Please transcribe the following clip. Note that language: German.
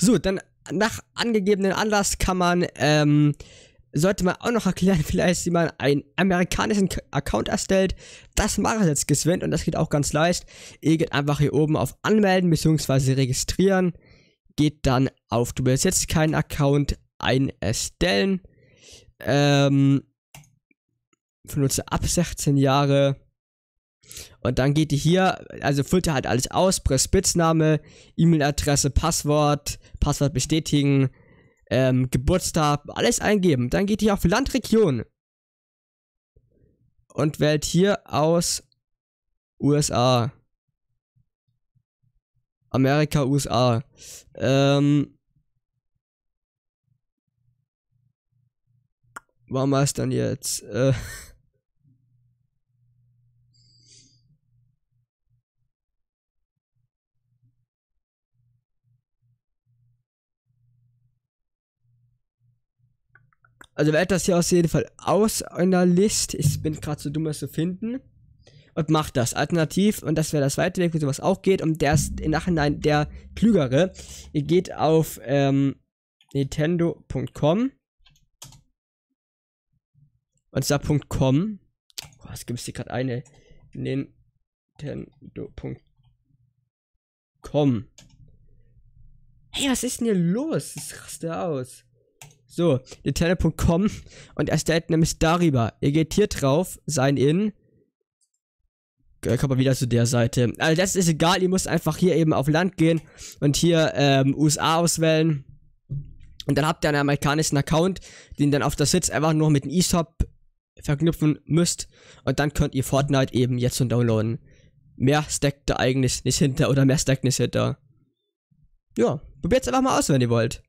So, dann nach angegebenen Anlass kann man, ähm, sollte man auch noch erklären, vielleicht, wie man einen amerikanischen Account erstellt. Das mache ich jetzt geswind und das geht auch ganz leicht. Ihr geht einfach hier oben auf Anmelden bzw. Registrieren. Geht dann auf Du willst jetzt keinen Account einstellen. Ähm, benutze ab 16 Jahre. Und dann geht ihr hier, also füllt ihr halt alles aus, Spitzname, E-Mail-Adresse, Passwort, Passwort bestätigen, ähm, Geburtstag, alles eingeben. Dann geht ihr auf Landregion und wählt hier aus USA. Amerika, USA. Ähm, warum heißt dann jetzt? Äh, Also werde das hier auf jeden Fall aus einer List. Ich bin gerade so dumm, das zu finden. Und macht das. Alternativ, und das wäre das zweite Weg, wie sowas auch geht. Und der ist im Nachhinein der klügere. Ihr geht auf ähm, Nintendo.com. Und zwar .com. Oh, es gibt hier gerade eine. Nintendo.com. Hey, was ist denn hier los? Das raste aus. So, detailer.com und erstellt nämlich darüber. Ihr geht hier drauf, sein in. Äh, kommt mal wieder zu der Seite. Also das ist egal, ihr müsst einfach hier eben auf Land gehen und hier ähm, USA auswählen. Und dann habt ihr einen amerikanischen Account, den dann auf der Sitz einfach nur mit dem eShop verknüpfen müsst. Und dann könnt ihr Fortnite eben jetzt schon downloaden. Mehr steckt da eigentlich nicht hinter oder mehr steckt nicht hinter. Ja, probiert's einfach mal aus, wenn ihr wollt.